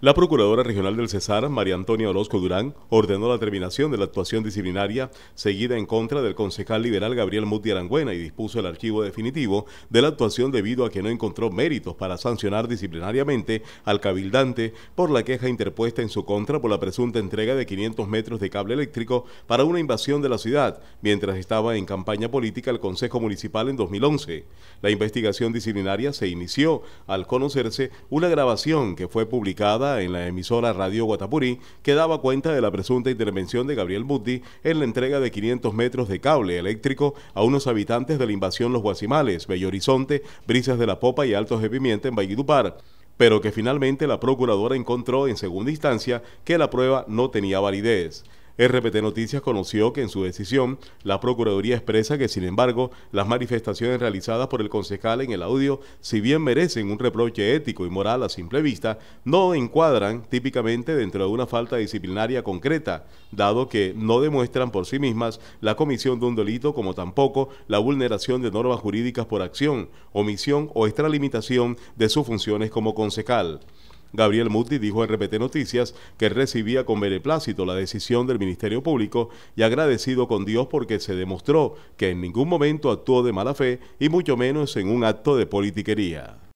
La Procuradora Regional del Cesar, María Antonia Orozco Durán, ordenó la terminación de la actuación disciplinaria seguida en contra del concejal liberal Gabriel Muti Aranguena y dispuso el archivo definitivo de la actuación debido a que no encontró méritos para sancionar disciplinariamente al cabildante por la queja interpuesta en su contra por la presunta entrega de 500 metros de cable eléctrico para una invasión de la ciudad mientras estaba en campaña política el Consejo Municipal en 2011. La investigación disciplinaria se inició al conocerse una grabación que fue publicada en la emisora Radio Guatapurí que daba cuenta de la presunta intervención de Gabriel Buti en la entrega de 500 metros de cable eléctrico a unos habitantes de la invasión Los Guasimales, Bello Horizonte, Brisas de la Popa y Altos de Pimienta en Valledupar pero que finalmente la procuradora encontró en segunda instancia que la prueba no tenía validez. RPT Noticias conoció que en su decisión la Procuraduría expresa que, sin embargo, las manifestaciones realizadas por el concejal en el audio, si bien merecen un reproche ético y moral a simple vista, no encuadran típicamente dentro de una falta disciplinaria concreta, dado que no demuestran por sí mismas la comisión de un delito como tampoco la vulneración de normas jurídicas por acción, omisión o extralimitación de sus funciones como concejal. Gabriel Muti dijo en RPT Noticias que recibía con beneplácito la decisión del Ministerio Público y agradecido con Dios porque se demostró que en ningún momento actuó de mala fe y mucho menos en un acto de politiquería.